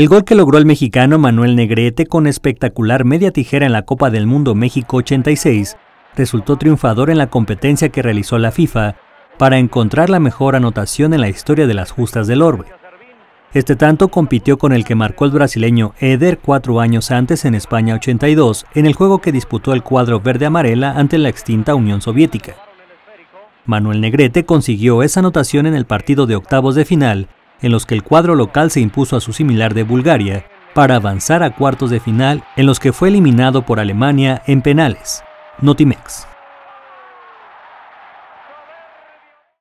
El gol que logró el mexicano Manuel Negrete con espectacular media tijera en la Copa del Mundo México 86 resultó triunfador en la competencia que realizó la FIFA para encontrar la mejor anotación en la historia de las justas del Orbe. Este tanto compitió con el que marcó el brasileño Eder cuatro años antes en España 82, en el juego que disputó el cuadro verde-amarela ante la extinta Unión Soviética. Manuel Negrete consiguió esa anotación en el partido de octavos de final en los que el cuadro local se impuso a su similar de Bulgaria para avanzar a cuartos de final en los que fue eliminado por Alemania en penales. Notimex.